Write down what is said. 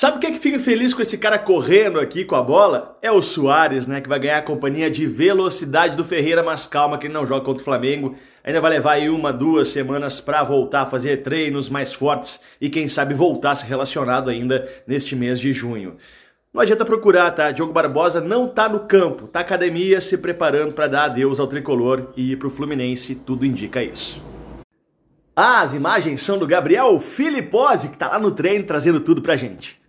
Sabe o é que fica feliz com esse cara correndo aqui com a bola? É o Soares, né? Que vai ganhar a companhia de velocidade do Ferreira, mas calma que ele não joga contra o Flamengo. Ainda vai levar aí uma, duas semanas para voltar a fazer treinos mais fortes e quem sabe voltar a se relacionado ainda neste mês de junho. Não adianta procurar, tá? Diogo Barbosa não tá no campo, tá academia se preparando para dar adeus ao tricolor e ir pro Fluminense, tudo indica isso. Ah, as imagens são do Gabriel Filipose, que tá lá no treino trazendo tudo pra gente.